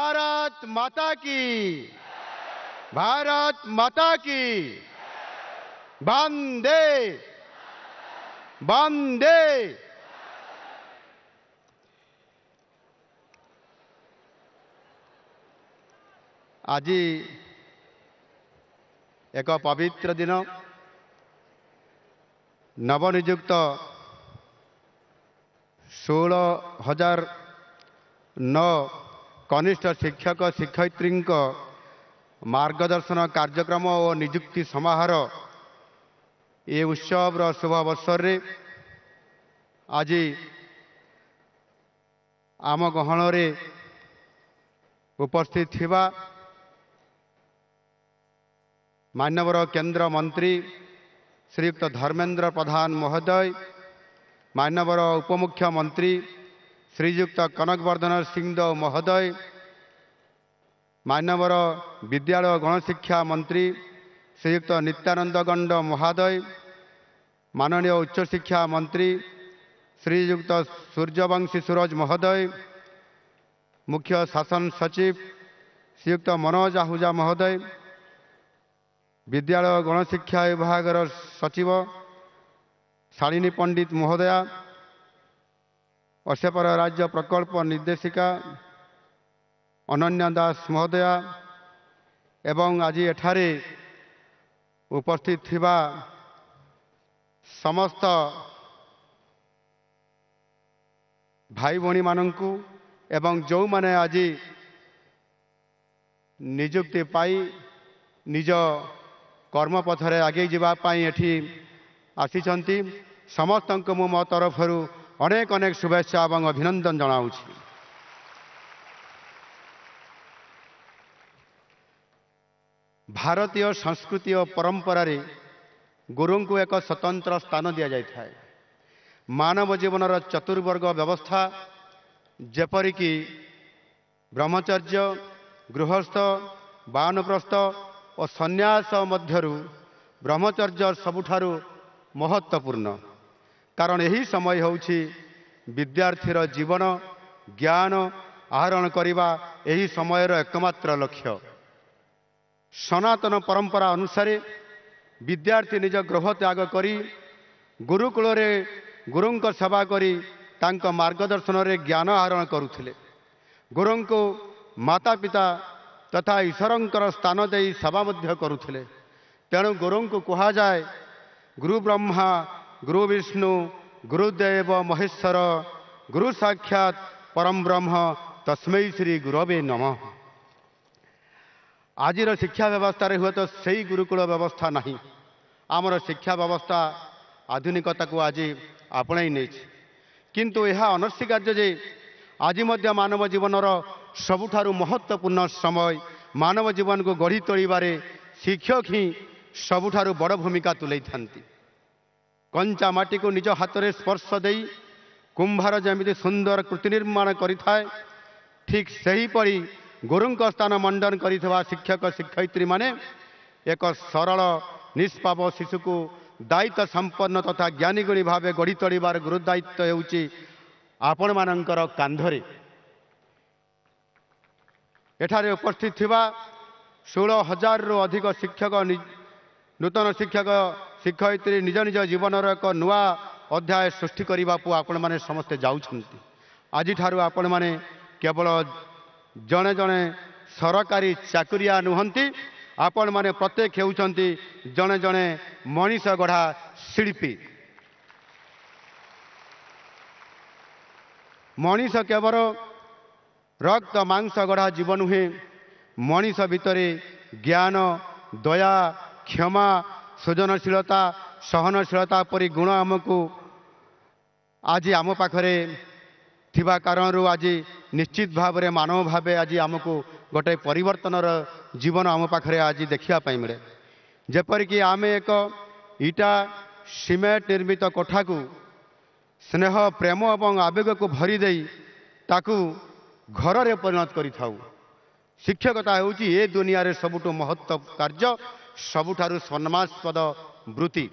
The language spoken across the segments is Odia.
ভারত মাতা কি ভারত মাতা কি বন্দে বন্দে আজি এক পবিত্র দিন নবনিযুক্ত ষোল হাজার নয় କନିଷ୍ଠ ଶିକ୍ଷକ ଶିକ୍ଷୟିତ୍ରୀଙ୍କ ମାର୍ଗଦର୍ଶନ କାର୍ଯ୍ୟକ୍ରମ ଓ ନିଯୁକ୍ତି ସମାହାର ଏ ଉତ୍ସବର ଶୁଭ ଅବସରରେ ଆଜି ଆମ ଗହଣରେ ଉପସ୍ଥିତ ଥିବା ମାନ୍ୟବର କେନ୍ଦ୍ରମନ୍ତ୍ରୀ ଶ୍ରୀଯୁକ୍ତ ଧର୍ମେନ୍ଦ୍ର ପ୍ରଧାନ ମହୋଦୟ ମାନ୍ୟବର ଉପମୁଖ୍ୟମନ୍ତ୍ରୀ ଶ୍ରୀଯୁକ୍ତ କନକବର୍ଦ୍ଧନ ସିଂଦେଓ ମହୋଦୟ ମାନ୍ୟବର ବିଦ୍ୟାଳୟ ଗଣଶିକ୍ଷା ମନ୍ତ୍ରୀ ଶ୍ରୀଯୁକ୍ତ ନିତ୍ୟାନନ୍ଦ ଗଣ୍ଡ ମହୋଦୟ ମାନନୀୟ ଉଚ୍ଚଶିକ୍ଷା ମନ୍ତ୍ରୀ ଶ୍ରୀଯୁକ୍ତ ସୂର୍ଯ୍ୟବଂଶୀ ସୁରଜ ମହୋଦୟ ମୁଖ୍ୟ ଶାସନ ସଚିବ ଶ୍ରୀଯୁକ୍ତ ମନୋଜ ଆହୁଜା ମହୋଦୟ ବିଦ୍ୟାଳୟ ଗଣଶିକ୍ଷା ବିଭାଗର ସଚିବ ଶାଳିନୀ ପଣ୍ଡିତ ମହୋଦୟା ଅସେପର ରାଜ୍ୟ ପ୍ରକଳ୍ପ ନିର୍ଦ୍ଦେଶିକା ଅନନ୍ୟା ଦାସ ମହୋଦୟା ଏବଂ ଆଜି ଏଠାରେ ଉପସ୍ଥିତ ଥିବା ସମସ୍ତ ଭାଇ ଭଉଣୀମାନଙ୍କୁ ଏବଂ ଯେଉଁମାନେ ଆଜି ନିଯୁକ୍ତି ପାଇ ନିଜ କର୍ମପଥରେ ଆଗେଇ ଯିବା ପାଇଁ ଏଠି ଆସିଛନ୍ତି ସମସ୍ତଙ୍କୁ ମୁଁ ମୋ ତରଫରୁ ଅନେକ ଅନେକ ଶୁଭେଚ୍ଛା ଏବଂ ଅଭିନନ୍ଦନ ଜଣାଉଛି ଭାରତୀୟ ସଂସ୍କୃତି ଓ ପରମ୍ପରାରେ ଗୁରୁଙ୍କୁ ଏକ ସ୍ୱତନ୍ତ୍ର ସ୍ଥାନ ଦିଆଯାଇଥାଏ ମାନବ ଜୀବନର ଚତୁର୍ବର୍ଗ ବ୍ୟବସ୍ଥା ଯେପରିକି ବ୍ରହ୍ମଚର୍ଯ୍ୟ ଗୃହସ୍ଥ ବାହନପ୍ରସ୍ଥ ଓ ସନ୍ନ୍ୟାସ ମଧ୍ୟରୁ ବ୍ରହ୍ମଚର୍ଯ୍ୟ ସବୁଠାରୁ ମହତ୍ତ୍ୱପୂର୍ଣ୍ଣ କାରଣ ଏହି ସମୟ ହେଉଛି ବିଦ୍ୟାର୍ଥୀର ଜୀବନ ଜ୍ଞାନ ଆହରଣ କରିବା ଏହି ସମୟର ଏକମାତ୍ର ଲକ୍ଷ୍ୟ ସନାତନ ପରମ୍ପରା ଅନୁସାରେ ବିଦ୍ୟାର୍ଥୀ ନିଜ ଗ୍ରହ ତ୍ୟାଗ କରି ଗୁରୁକୂଳରେ ଗୁରୁଙ୍କ ସେବା କରି ତାଙ୍କ ମାର୍ଗଦର୍ଶନରେ ଜ୍ଞାନ ଆହରଣ କରୁଥିଲେ ଗୁରୁଙ୍କୁ ମାତାପିତା ତଥା ଈଶ୍ୱରଙ୍କର ସ୍ଥାନ ଦେଇ ସେବା ମଧ୍ୟ କରୁଥିଲେ ତେଣୁ ଗୁରୁଙ୍କୁ କୁହାଯାଏ ଗୁରୁବ୍ରହ୍ମା ଗୁରୁ ବିଷ୍ଣୁ ଗୁରୁଦେବ ମହେଶ୍ୱର ଗୁରୁ ସାକ୍ଷାତ ପରମ୍ବ୍ରହ୍ମ ତସ୍ମୈ ଶ୍ରୀ ଗୁରବେ ନମଃ ଆଜିର ଶିକ୍ଷା ବ୍ୟବସ୍ଥାରେ ହୁଏତ ସେଇ ଗୁରୁକୁଳ ବ୍ୟବସ୍ଥା ନାହିଁ ଆମର ଶିକ୍ଷା ବ୍ୟବସ୍ଥା ଆଧୁନିକତାକୁ ଆଜି ଆପଣାଇ ନେଇଛି କିନ୍ତୁ ଏହା ଅନସ୍ୱୀକାର୍ଯ୍ୟ ଯେ ଆଜି ମଧ୍ୟ ମାନବ ଜୀବନର ସବୁଠାରୁ ମହତ୍ତ୍ୱପୂର୍ଣ୍ଣ ସମୟ ମାନବ ଜୀବନକୁ ଗଢ଼ି ତୋଳିବାରେ ଶିକ୍ଷକ ହିଁ ସବୁଠାରୁ ବଡ଼ ଭୂମିକା ତୁଲାଇଥାନ୍ତି କଞ୍ଚା ମାଟିକୁ ନିଜ ହାତରେ ସ୍ପର୍ଶ ଦେଇ କୁମ୍ଭାର ଯେମିତି ସୁନ୍ଦର କୃତି ନିର୍ମାଣ କରିଥାଏ ଠିକ୍ ସେହିପରି ଗୁରୁଙ୍କ ସ୍ଥାନ ମଣ୍ଡନ କରିଥିବା ଶିକ୍ଷକ ଶିକ୍ଷୟିତ୍ରୀମାନେ ଏକ ସରଳ ନିଷ୍ପାପ ଶିଶୁକୁ ଦାୟିତ୍ୱ ସମ୍ପନ୍ନ ତଥା ଜ୍ଞାନୀଗୁଣୀ ଭାବେ ଗଢ଼ି ତୋଳିବାର ଗୁରୁଦାୟିତ୍ୱ ହେଉଛି ଆପଣମାନଙ୍କର କାନ୍ଧରେ ଏଠାରେ ଉପସ୍ଥିତ ଥିବା ଷୋହଳ ହଜାରରୁ ଅଧିକ ଶିକ୍ଷକ ନୂତନ ଶିକ୍ଷକ ଶିକ୍ଷୟିତ୍ରୀ ନିଜ ନିଜ ଜୀବନର ଏକ ନୂଆ ଅଧ୍ୟାୟ ସୃଷ୍ଟି କରିବାକୁ ଆପଣମାନେ ସମସ୍ତେ ଯାଉଛନ୍ତି ଆଜିଠାରୁ ଆପଣମାନେ କେବଳ ଜଣେ ଜଣେ ସରକାରୀ ଚାକିରିଆ ନୁହନ୍ତି ଆପଣମାନେ ପ୍ରତ୍ୟେକ ହେଉଛନ୍ତି ଜଣେ ଜଣେ ମଣିଷ ଗଢ଼ା ଶିଳ୍ପୀ ମଣିଷ କେବଳ ରକ୍ତ ମାଂସ ଗଢ଼ା ଜୀବ ନୁହେଁ ମଣିଷ ଭିତରେ ଜ୍ଞାନ ଦୟା କ୍ଷମା ସୃଜନଶୀଳତା ସହନଶୀଳତା ପରି ଗୁଣ ଆମକୁ ଆଜି ଆମ ପାଖରେ ଥିବା କାରଣରୁ ଆଜି ନିଶ୍ଚିତ ଭାବରେ ମାନବ ଭାବେ ଆଜି ଆମକୁ ଗୋଟେ ପରିବର୍ତ୍ତନର ଜୀବନ ଆମ ପାଖରେ ଆଜି ଦେଖିବା ପାଇଁ ମିଳେ ଯେପରିକି ଆମେ ଏକ ଇଟା ସିମେଣ୍ଟ ନିର୍ମିତ କୋଠାକୁ ସ୍ନେହ ପ୍ରେମ ଏବଂ ଆବେଗକୁ ଭରି ଦେଇ ତାକୁ ଘରରେ ପରିଣତ କରିଥାଉ ଶିକ୍ଷକତା ହେଉଛି ଏ ଦୁନିଆରେ ସବୁଠୁ ମହତ୍ତ୍ୱ କାର୍ଯ୍ୟ ସବୁଠାରୁ ସମ୍ମାନସ୍ପଦ ବୃତ୍ତି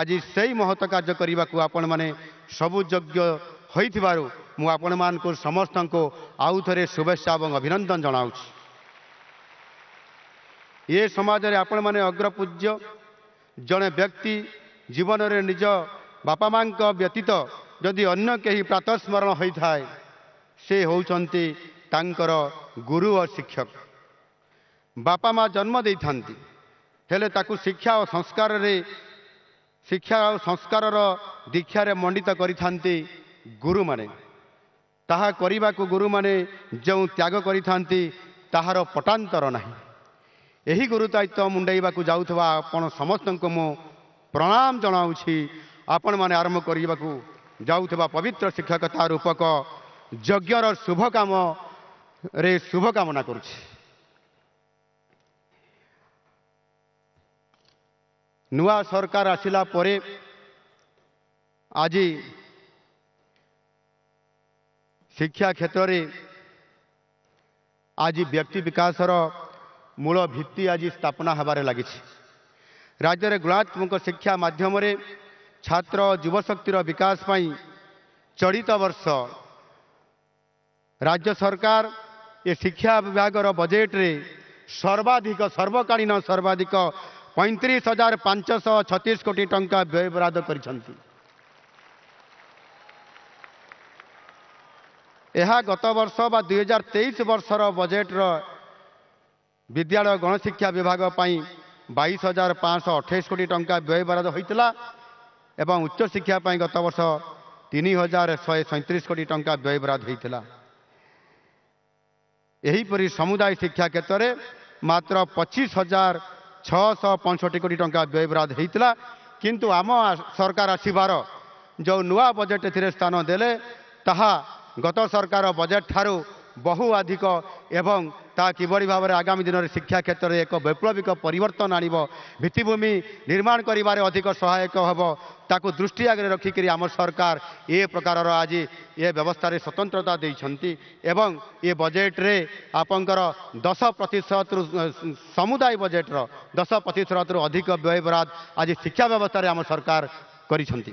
ଆଜି ସେଇ ମହତ କାର୍ଯ୍ୟ କରିବାକୁ ଆପଣମାନେ ସବୁ ଯୋଗ୍ୟ ହୋଇଥିବାରୁ ମୁଁ ଆପଣମାନଙ୍କୁ ସମସ୍ତଙ୍କୁ ଆଉ ଥରେ ଶୁଭେଚ୍ଛା ଏବଂ ଅଭିନନ୍ଦନ ଜଣାଉଛି ଏ ସମାଜରେ ଆପଣମାନେ ଅଗ୍ରପୂଜ୍ୟ ଜଣେ ବ୍ୟକ୍ତି ଜୀବନରେ ନିଜ ବାପା ମାଆଙ୍କ ବ୍ୟତୀତ ଯଦି ଅନ୍ୟ କେହି ପ୍ରାତଃସ୍ମରଣ ହୋଇଥାଏ ସେ ହେଉଛନ୍ତି ତାଙ୍କର ଗୁରୁ ଓ ଶିକ୍ଷକ ବାପା ମାଆ ଜନ୍ମ ଦେଇଥାନ୍ତି ହେଲେ ତାକୁ ଶିକ୍ଷା ଓ ସଂସ୍କାରରେ ଶିକ୍ଷା ଆଉ ସଂସ୍କାରର ଦୀକ୍ଷାରେ ମଣ୍ଡିତ କରିଥାନ୍ତି ଗୁରୁମାନେ ତାହା କରିବାକୁ ଗୁରୁମାନେ ଯେଉଁ ତ୍ୟାଗ କରିଥାନ୍ତି ତାହାର ପଟାନ୍ତର ନାହିଁ ଏହି ଗୁରୁ ଦାୟିତ୍ୱ ମୁଣ୍ଡେଇବାକୁ ଯାଉଥିବା ଆପଣ ସମସ୍ତଙ୍କୁ ମୁଁ ପ୍ରଣାମ ଜଣାଉଛି ଆପଣମାନେ ଆରମ୍ଭ କରିବାକୁ ଯାଉଥିବା ପବିତ୍ର ଶିକ୍ଷକତା ରୂପକ ଯଜ୍ଞର ଶୁଭକାମରେ ଶୁଭକାମନା କରୁଛି ନୂଆ ସରକାର ଆସିଲା ପରେ ଆଜି ଶିକ୍ଷା କ୍ଷେତ୍ରରେ ଆଜି ବ୍ୟକ୍ତି ବିକାଶର ମୂଳ ଭିତ୍ତି ଆଜି ସ୍ଥାପନା ହେବାରେ ଲାଗିଛି ରାଜ୍ୟରେ ଗୁଣାତ୍ମକ ଶିକ୍ଷା ମାଧ୍ୟମରେ ଛାତ୍ର ଯୁବଶକ୍ତିର ବିକାଶ ପାଇଁ ଚଳିତ ବର୍ଷ ରାଜ୍ୟ ସରକାର ଏ ଶିକ୍ଷା ବିଭାଗର ବଜେଟ୍ରେ ସର୍ବାଧିକ ସର୍ବକାଳୀନ ସର୍ବାଧିକ ପଇଁତିରିଶ ହଜାର ପାଞ୍ଚଶହ ଛତିଶ କୋଟି ଟଙ୍କା ବ୍ୟୟବରାଦ କରିଛନ୍ତି ଏହା ଗତବର୍ଷ ବା ଦୁଇହଜାର ତେଇଶ ବର୍ଷର ବଜେଟ୍ର ବିଦ୍ୟାଳୟ ଗଣଶିକ୍ଷା ବିଭାଗ ପାଇଁ ବାଇଶ ହଜାର ପାଞ୍ଚଶହ ଅଠେଇଶ କୋଟି ଟଙ୍କା ବ୍ୟୟବରାଦ ହୋଇଥିଲା ଏବଂ ଉଚ୍ଚଶିକ୍ଷା ପାଇଁ ଗତବର୍ଷ ତିନି ହଜାର ଶହେ ସଇଁତିରିଶ କୋଟି ଟଙ୍କା ବ୍ୟୟବରାଦ ହୋଇଥିଲା ଏହିପରି ସମୁଦାୟ ଶିକ୍ଷା କ୍ଷେତ୍ରରେ ମାତ୍ର ପଚିଶ ହଜାର ଛଅଶହ ପଞ୍ଚଷଠି କୋଟି ଟଙ୍କା ବ୍ୟୟବରାଦ ହୋଇଥିଲା କିନ୍ତୁ ଆମ ସରକାର ଆସିବାର ଯେଉଁ ନୂଆ ବଜେଟ୍ ଏଥିରେ ସ୍ଥାନ ଦେଲେ ତାହା ଗତ ସରକାର ବଜେଟ୍ ଠାରୁ ବହୁ ଅଧିକ ଏବଂ ତାହା କିଭଳି ଭାବରେ ଆଗାମୀ ଦିନରେ ଶିକ୍ଷା କ୍ଷେତ୍ରରେ ଏକ ବୈପ୍ଳବିକ ପରିବର୍ତ୍ତନ ଆଣିବ ଭିତ୍ତିଭୂମି ନିର୍ମାଣ କରିବାରେ ଅଧିକ ସହାୟକ ହେବ ତାକୁ ଦୃଷ୍ଟି ଆଗରେ ରଖିକରି ଆମ ସରକାର ଏ ପ୍ରକାରର ଆଜି ଏ ବ୍ୟବସ୍ଥାରେ ସ୍ୱତନ୍ତ୍ରତା ଦେଇଛନ୍ତି ଏବଂ ଏ ବଜେଟ୍ରେ ଆପଣଙ୍କର ଦଶ ପ୍ରତିଶତରୁ ସମୁଦାୟ ବଜେଟ୍ର ଦଶ ପ୍ରତିଶତରୁ ଅଧିକ ବ୍ୟୟବରାଦ ଆଜି ଶିକ୍ଷା ବ୍ୟବସ୍ଥାରେ ଆମ ସରକାର କରିଛନ୍ତି